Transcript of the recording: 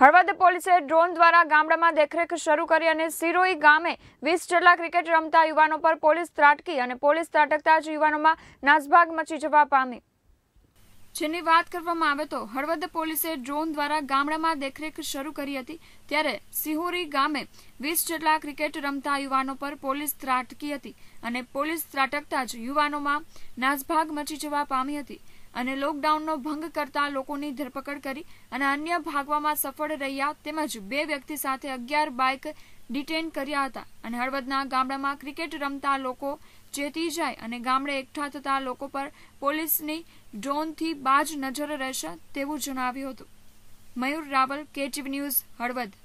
હળવદ પોલીસે ડ્રોન દ્વારા ગામડામાં દેખરેખ શરૂ કરી અને સિરોઈ ગામે વીસ જેટલા ક્રિકેટ રમતા યુવાનો પર પોલીસ ત્રાટકી અને પોલીસ ત્રાટકતા જ યુવાનોમાં નાસભાગ મચી જવા પામી જેની વાત કરવામાં આવે તો હળવદ પોલીસે ડ્રોન દ્વારા ગામડામાં દેખરેખ શરૂ કરી હતી ત્યારે સિહુરી ગામે વીસ જેટલા ક્રિકેટ રમતા યુવાનો પર પોલીસ ત્રાટકી હતી અને પોલીસ ત્રાટકતા જ યુવાનોમાં નાસભાગ મચી જવા પામી હતી અને લોકડાઉનનો ભંગ કરતા લોકોની ધરપકડ કરી અને અન્ય ભાગવામાં સફળ રહ્યા તેમજ બે વ્યક્તિ સાથે અગિયાર બાઇક ડિટેન કર્યા હતા અને હળવદના ગામડામાં ક્રિકેટ રમતા લોકો ચેતી જાય અને ગામડે એકઠા થતા લોકો પર પોલીસની ડ્રોનથી બાજ નજર રહેશે તેવું જણાવ્યું હતું મયુર રાવલ કેટીવી ન્યૂઝ હળવદ